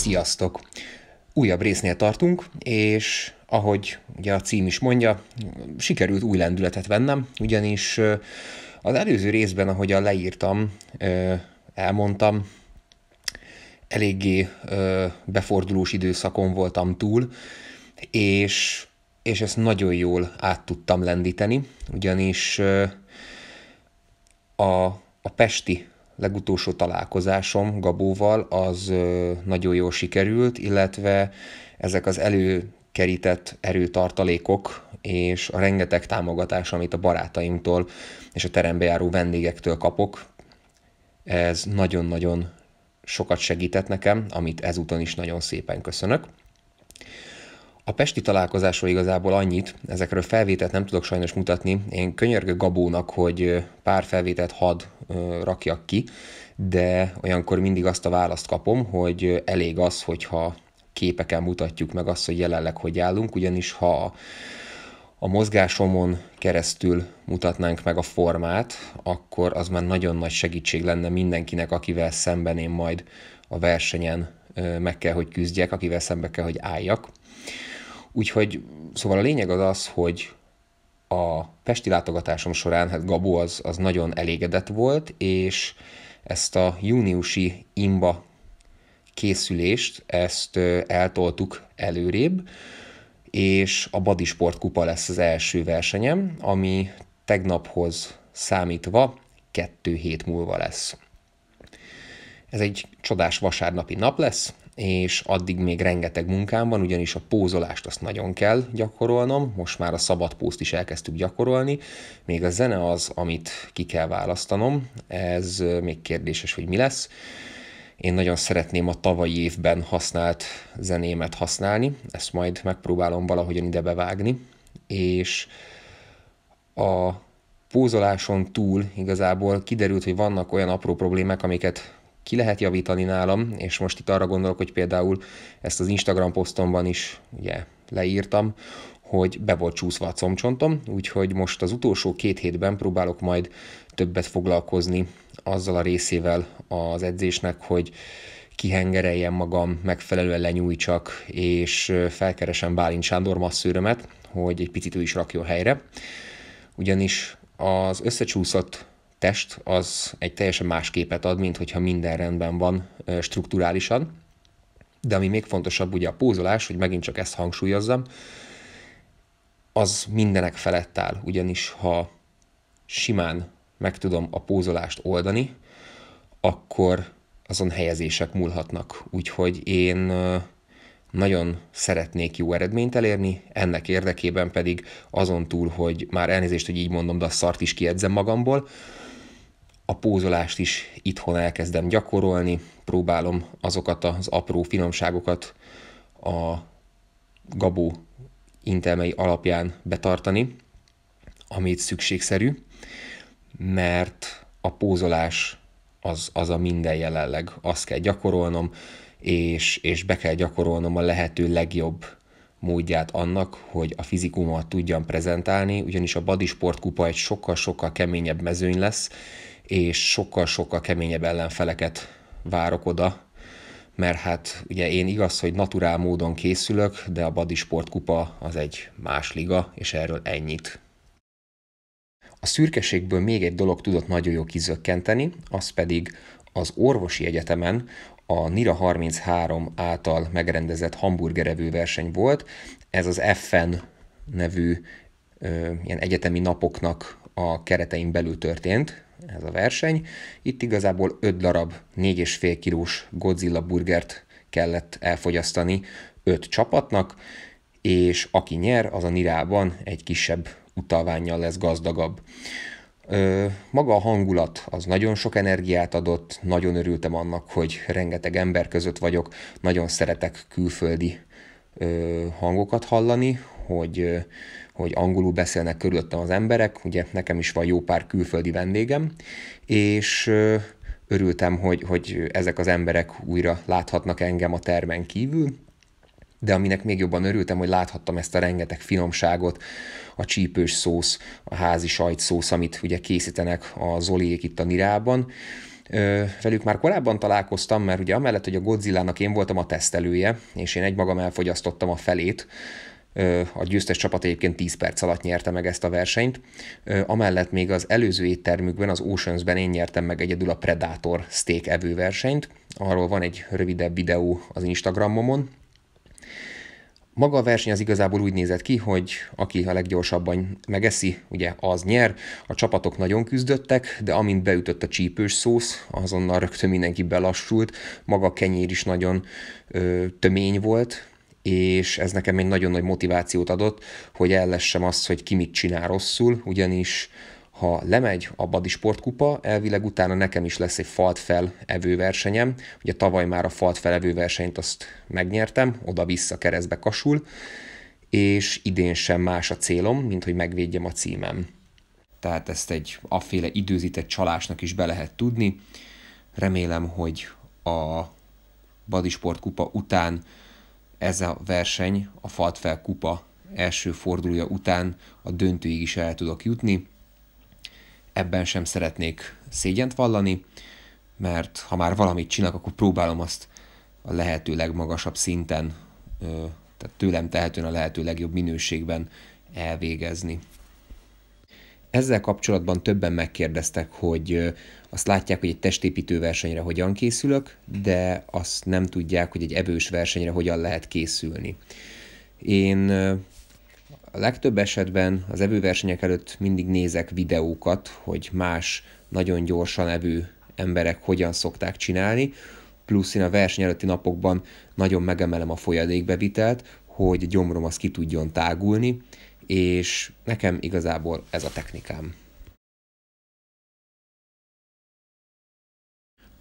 Sziasztok! Újabb résznél tartunk, és ahogy ugye a cím is mondja, sikerült új lendületet vennem, ugyanis az előző részben, ahogyan leírtam, elmondtam, eléggé befordulós időszakon voltam túl, és, és ezt nagyon jól át tudtam lendíteni, ugyanis a, a Pesti legutolsó találkozásom Gabóval az nagyon jól sikerült, illetve ezek az előkerített erőtartalékok és a rengeteg támogatás, amit a barátaimtól és a terembe járó vendégektől kapok, ez nagyon-nagyon sokat segített nekem, amit ezúton is nagyon szépen köszönök. A pesti találkozásról igazából annyit, ezekről felvételt nem tudok sajnos mutatni. Én könyörgök Gabónak, hogy pár felvételt had rakjak ki, de olyankor mindig azt a választ kapom, hogy elég az, hogyha képeken mutatjuk meg azt, hogy jelenleg hogy állunk, ugyanis ha a mozgásomon keresztül mutatnánk meg a formát, akkor az már nagyon nagy segítség lenne mindenkinek, akivel szemben én majd a versenyen meg kell, hogy küzdjek, akivel szembe kell, hogy álljak. Úgyhogy szóval a lényeg az az, hogy a pesti látogatásom során hát Gabó az, az nagyon elégedett volt, és ezt a júniusi imba készülést, ezt eltoltuk előrébb, és a Badisport Kupa lesz az első versenyem, ami tegnaphoz számítva kettő hét múlva lesz. Ez egy csodás vasárnapi nap lesz, és addig még rengeteg munkám van, ugyanis a pózolást azt nagyon kell gyakorolnom, most már a szabad pózt is elkezdtük gyakorolni, még a zene az, amit ki kell választanom, ez még kérdéses, hogy mi lesz. Én nagyon szeretném a tavalyi évben használt zenémet használni, ezt majd megpróbálom valahogyan ide bevágni, és a pózoláson túl igazából kiderült, hogy vannak olyan apró problémák, amiket ki lehet javítani nálam, és most itt arra gondolok, hogy például ezt az Instagram posztomban is ugye, leírtam, hogy be volt csúszva a comcsontom, úgyhogy most az utolsó két hétben próbálok majd többet foglalkozni azzal a részével az edzésnek, hogy kihengereljem magam, megfelelően lenyújtsak, és felkeresem Bálint Sándor masszőrömet, hogy egy picit ő is rakjon helyre. Ugyanis az összecsúszott test az egy teljesen más képet ad, mint hogyha minden rendben van strukturálisan. De ami még fontosabb, ugye a pózolás, hogy megint csak ezt hangsúlyozzam, az mindenek felett áll, ugyanis ha simán meg tudom a pózolást oldani, akkor azon helyezések múlhatnak. Úgyhogy én nagyon szeretnék jó eredményt elérni, ennek érdekében pedig azon túl, hogy már elnézést, hogy így mondom, de a szart is kiedzem magamból, a pózolást is itthon elkezdem gyakorolni, próbálom azokat az apró finomságokat a gabó intelmei alapján betartani, amit szükségszerű, mert a pózolás az, az a minden jelenleg. Azt kell gyakorolnom, és, és be kell gyakorolnom a lehető legjobb módját annak, hogy a fizikumot tudjam prezentálni, ugyanis a badisportkupa egy sokkal-sokkal keményebb mezőny lesz, és sokkal-sokkal keményebb ellenfeleket várok oda, mert hát ugye én igaz, hogy naturál módon készülök, de a Badi Sportkupa az egy más liga, és erről ennyit. A szürkeségből még egy dolog tudott nagyon jó kizökkenteni, az pedig az orvosi egyetemen a NIRA 33 által megrendezett hamburgerevő verseny volt. Ez az FN nevű ö, ilyen egyetemi napoknak a keretein belül történt, ez a verseny. Itt igazából 5 darab 4,5 kilós Godzilla burgert kellett elfogyasztani 5 csapatnak, és aki nyer, az a Nirában egy kisebb utalványjal lesz gazdagabb. Ö, maga a hangulat az nagyon sok energiát adott, nagyon örültem annak, hogy rengeteg ember között vagyok, nagyon szeretek külföldi ö, hangokat hallani, hogy ö, hogy angolul beszélnek körülöttem az emberek, ugye nekem is van jó pár külföldi vendégem, és örültem, hogy, hogy ezek az emberek újra láthatnak engem a termen kívül, de aminek még jobban örültem, hogy láthattam ezt a rengeteg finomságot, a csípős szósz, a házi sajtszósz, amit ugye készítenek a Zoliék itt a Nirában. Velük már korábban találkoztam, mert ugye amellett, hogy a Godzilla-nak én voltam a tesztelője, és én egymagam elfogyasztottam a felét, a győztes csapat egyébként 10 perc alatt nyerte meg ezt a versenyt. Amellett még az előző éttermükben, az Oceans-ben én nyertem meg egyedül a Predator steak evő versenyt, Arról van egy rövidebb videó az Instagramomon. Maga a verseny az igazából úgy nézett ki, hogy aki a leggyorsabban megeszi, ugye az nyer. A csapatok nagyon küzdöttek, de amint beütött a csípős szósz, azonnal rögtön mindenki belassult. Maga a kenyér is nagyon ö, tömény volt, és ez nekem egy nagyon nagy motivációt adott, hogy ellessem azt, hogy ki mit csinál rosszul, ugyanis ha lemegy a Badi Sportkupa, elvileg utána nekem is lesz egy falt fel evőversenyem. Ugye tavaly már a falt fel evőversenyt azt megnyertem, oda-vissza keresztbe kasul, és idén sem más a célom, mint hogy megvédjem a címem. Tehát ezt egy afféle időzített csalásnak is be lehet tudni. Remélem, hogy a Badi Sportkupa után ez a verseny, a Faltfel kupa első fordulója után a döntőig is el tudok jutni. Ebben sem szeretnék szégyent vallani, mert ha már valamit csinálok, akkor próbálom azt a lehető legmagasabb szinten, tehát tőlem tehetően a lehető legjobb minőségben elvégezni. Ezzel kapcsolatban többen megkérdeztek, hogy azt látják, hogy egy testépítő versenyre hogyan készülök, de azt nem tudják, hogy egy ebős versenyre hogyan lehet készülni. Én a legtöbb esetben az evőversenyek előtt mindig nézek videókat, hogy más nagyon gyorsan evő emberek hogyan szokták csinálni, plusz én a verseny előtti napokban nagyon megemelem a folyadékbevitelt, hogy gyomrom az ki tudjon tágulni, és nekem igazából ez a technikám.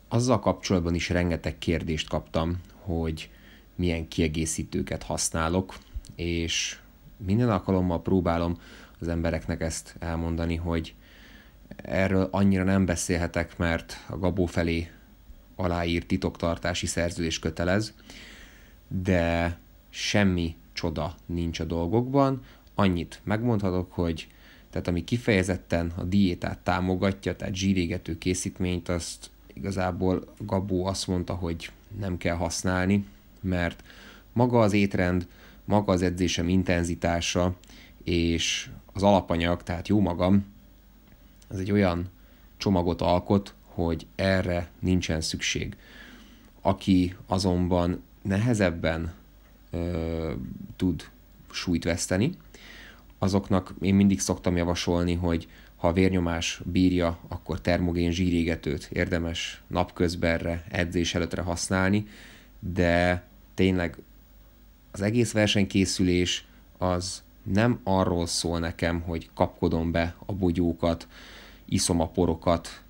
azzal kapcsolatban is rengeteg kérdést kaptam, hogy milyen kiegészítőket használok, és minden alkalommal próbálom az embereknek ezt elmondani, hogy erről annyira nem beszélhetek, mert a Gabó felé aláírt titoktartási szerződés kötelez, de semmi csoda nincs a dolgokban. Annyit megmondhatok, hogy tehát ami kifejezetten a diétát támogatja, tehát zsírégető készítményt, azt igazából Gabó azt mondta, hogy nem kell használni, mert maga az étrend, maga az edzésem intenzitása és az alapanyag, tehát jó magam, ez egy olyan csomagot alkot, hogy erre nincsen szükség. Aki azonban nehezebben ö, tud súlyt veszteni, azoknak én mindig szoktam javasolni, hogy ha a vérnyomás bírja, akkor termogén zsírégetőt érdemes napközbenre, edzés előttre használni, de tényleg az egész versenykészülés az nem arról szól nekem, hogy kapkodom be a bogyókat, iszom a porokat,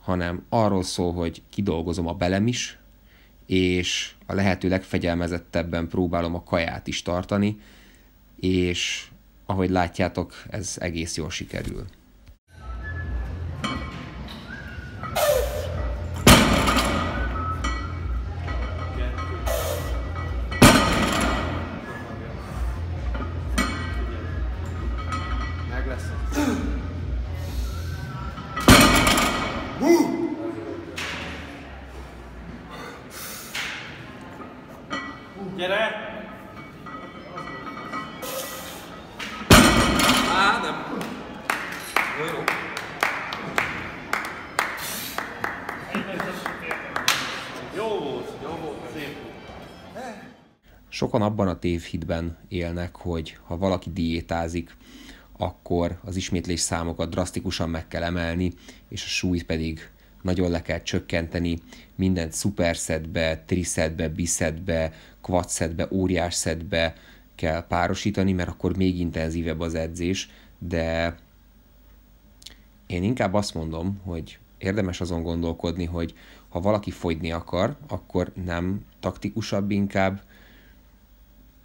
hanem arról szól, hogy kidolgozom a belem is, és a lehető legfegyelmezettebben próbálom a kaját is tartani, és ahogy látjátok, ez egész jól sikerül. Jó volt, jó volt, szép Sokan abban a tévhitben élnek, hogy ha valaki diétázik, akkor az ismétlés számokat drasztikusan meg kell emelni, és a súlyt pedig nagyon le kell csökkenteni, mindent szuperszedbe, triszedbe, biszedbe, kvadszedbe, óriás szedbe kell párosítani, mert akkor még intenzívebb az edzés, de én inkább azt mondom, hogy érdemes azon gondolkodni, hogy ha valaki fogyni akar, akkor nem taktikusabb inkább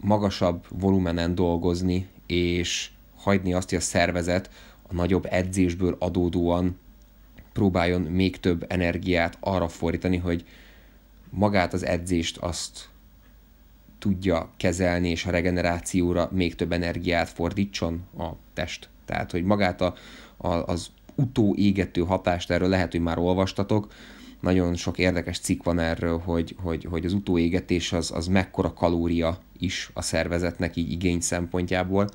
magasabb volumenen dolgozni, és hagyni azt, hogy a szervezet a nagyobb edzésből adódóan próbáljon még több energiát arra fordítani, hogy magát az edzést azt tudja kezelni, és a regenerációra még több energiát fordítson a test. Tehát, hogy magát a, a, az utóégető hatást, erről lehet, hogy már olvastatok, nagyon sok érdekes cikk van erről, hogy, hogy, hogy az utóégetés az, az mekkora kalória is a szervezetnek így igény szempontjából.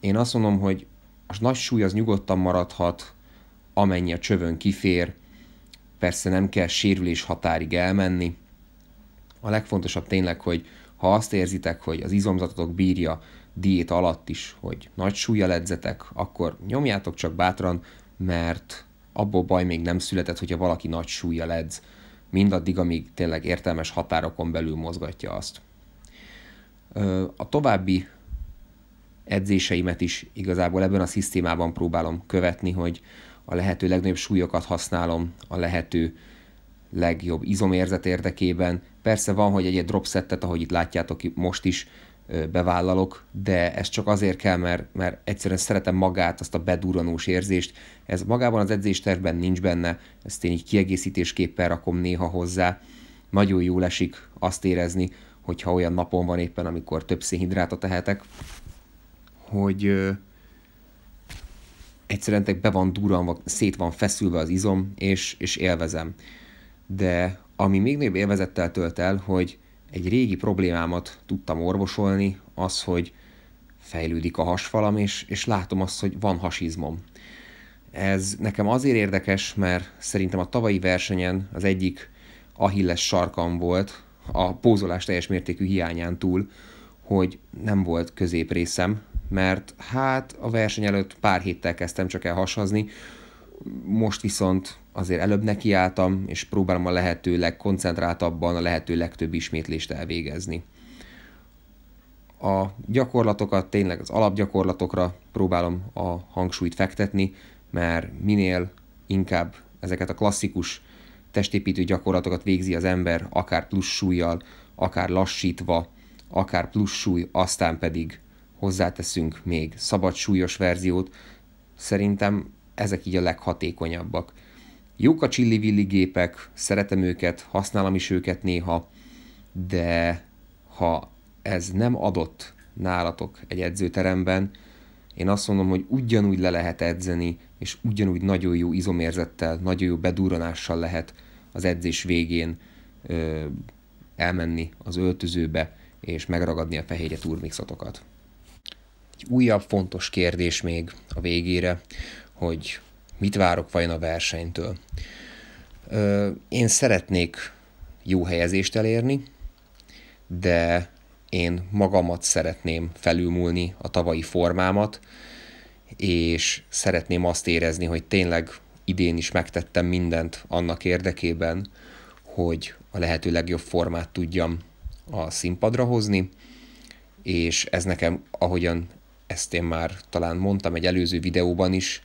Én azt mondom, hogy a nagy súly az nyugodtan maradhat, amennyi a csövön kifér, persze nem kell sérülés határig elmenni. A legfontosabb tényleg, hogy ha azt érzitek, hogy az izomzatotok bírja, diét alatt is, hogy nagy súlya edzetek, akkor nyomjátok csak bátran, mert abból baj még nem született, hogyha valaki nagy súlya edz, mindaddig, amíg tényleg értelmes határokon belül mozgatja azt. A további edzéseimet is igazából ebben a szisztémában próbálom követni, hogy a lehető legnagyobb súlyokat használom, a lehető legjobb izomérzet érdekében. Persze van, hogy egy, -egy drop settet, ahogy itt látjátok most is, bevállalok, de ez csak azért kell, mert, mert egyszerűen szeretem magát, azt a bedurranós érzést. Ez magában az edzéstervben nincs benne, ezt én így kiegészítésképpen rakom néha hozzá. Nagyon jó esik azt érezni, hogyha olyan napon van éppen, amikor több szénhidrátot tehetek, hogy ö, egyszerűen be van durranva, szét van feszülve az izom, és, és élvezem. De ami még nagyobb élvezettel tölt el, hogy egy régi problémámat tudtam orvosolni, az, hogy fejlődik a hasfalam, és, és látom azt, hogy van hasizmom. Ez nekem azért érdekes, mert szerintem a tavalyi versenyen az egyik ahilles sarkam volt, a pózolás teljes mértékű hiányán túl, hogy nem volt középrészem, mert hát a verseny előtt pár héttel kezdtem csak el hasazni, most viszont azért előbb nekiálltam, és próbálom a lehető legkoncentráltabban, a lehető legtöbb ismétlést elvégezni. A gyakorlatokat tényleg az alapgyakorlatokra próbálom a hangsúlyt fektetni, mert minél inkább ezeket a klasszikus testépítő gyakorlatokat végzi az ember, akár plusz súlyjal, akár lassítva, akár plusz súly, aztán pedig hozzáteszünk még szabad súlyos verziót, szerintem ezek így a leghatékonyabbak. Jók a csillivilli gépek, szeretem őket, használom is őket néha, de ha ez nem adott nálatok egy edzőteremben, én azt mondom, hogy ugyanúgy le lehet edzeni, és ugyanúgy nagyon jó izomérzettel, nagyon jó bedurranással lehet az edzés végén ö, elmenni az öltözőbe, és megragadni a fehérje turmixotokat. Egy újabb fontos kérdés még a végére, hogy mit várok vajon a versenytől. Én szeretnék jó helyezést elérni, de én magamat szeretném felülmúlni a tavalyi formámat, és szeretném azt érezni, hogy tényleg idén is megtettem mindent annak érdekében, hogy a lehető legjobb formát tudjam a színpadra hozni, és ez nekem, ahogyan ezt én már talán mondtam egy előző videóban is,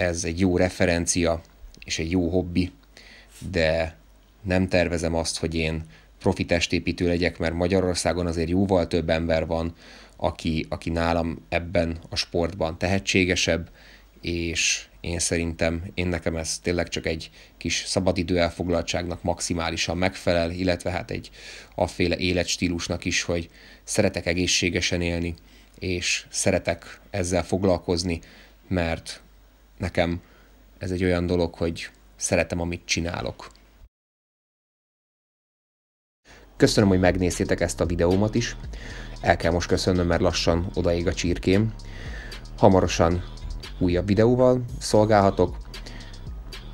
ez egy jó referencia és egy jó hobbi, de nem tervezem azt, hogy én profi testépítő legyek, mert Magyarországon azért jóval több ember van, aki, aki nálam ebben a sportban tehetségesebb, és én szerintem, én nekem ez tényleg csak egy kis szabadidő elfoglaltságnak maximálisan megfelel, illetve hát egy afféle életstílusnak is, hogy szeretek egészségesen élni, és szeretek ezzel foglalkozni, mert nekem ez egy olyan dolog, hogy szeretem, amit csinálok. Köszönöm, hogy megnéztétek ezt a videómat is. El kell most köszönnöm, mert lassan odaég a csirkém. Hamarosan újabb videóval szolgálhatok.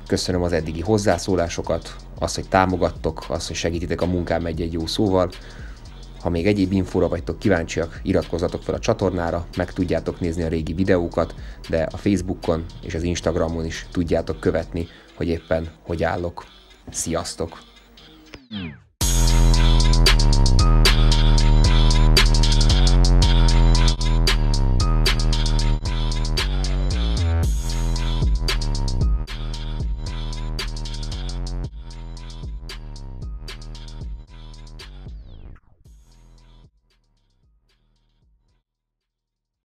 Köszönöm az eddigi hozzászólásokat, azt, hogy támogattok, azt, hogy segítitek a munkám egy-egy jó szóval. Ha még egyéb infóra vagytok kíváncsiak, iratkozzatok fel a csatornára, meg tudjátok nézni a régi videókat, de a Facebookon és az Instagramon is tudjátok követni, hogy éppen hogy állok. Sziasztok! Mm.